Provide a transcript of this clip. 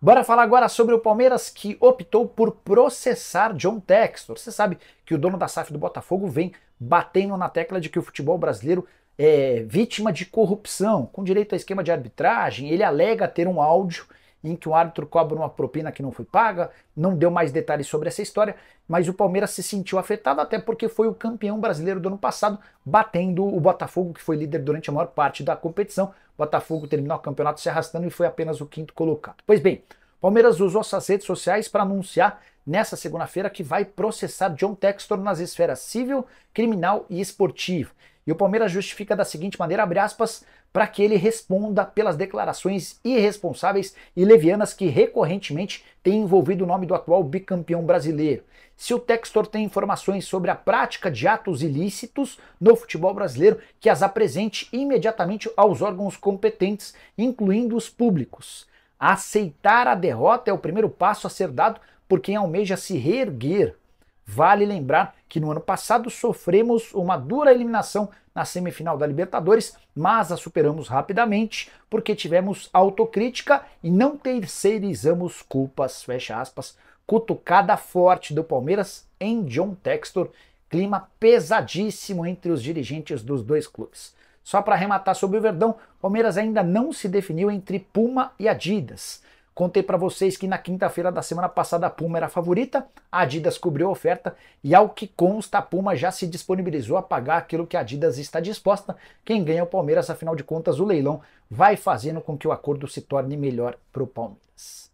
Bora falar agora sobre o Palmeiras que optou por processar John Textor. Você sabe que o dono da SAF do Botafogo vem batendo na tecla de que o futebol brasileiro é vítima de corrupção, com direito a esquema de arbitragem. Ele alega ter um áudio em que o árbitro cobra uma propina que não foi paga, não deu mais detalhes sobre essa história, mas o Palmeiras se sentiu afetado até porque foi o campeão brasileiro do ano passado, batendo o Botafogo, que foi líder durante a maior parte da competição. O Botafogo terminou o campeonato se arrastando e foi apenas o quinto colocado. Pois bem, Palmeiras usou suas redes sociais para anunciar nessa segunda-feira que vai processar John Textor nas esferas civil, criminal e esportiva. E o Palmeiras justifica da seguinte maneira, abre aspas, para que ele responda pelas declarações irresponsáveis e levianas que recorrentemente tem envolvido o nome do atual bicampeão brasileiro. Se o Textor tem informações sobre a prática de atos ilícitos no futebol brasileiro, que as apresente imediatamente aos órgãos competentes, incluindo os públicos. Aceitar a derrota é o primeiro passo a ser dado por quem almeja se reerguer. Vale lembrar que no ano passado sofremos uma dura eliminação na semifinal da Libertadores, mas a superamos rapidamente porque tivemos autocrítica e não terceirizamos culpas. Fecha aspas. Cutucada forte do Palmeiras em John Textor. Clima pesadíssimo entre os dirigentes dos dois clubes. Só para arrematar sobre o Verdão, Palmeiras ainda não se definiu entre Puma e Adidas. Contei para vocês que na quinta-feira da semana passada a Puma era a favorita, a Adidas cobriu a oferta e ao que consta a Puma já se disponibilizou a pagar aquilo que a Adidas está disposta. Quem ganha é o Palmeiras, afinal de contas o leilão vai fazendo com que o acordo se torne melhor para o Palmeiras.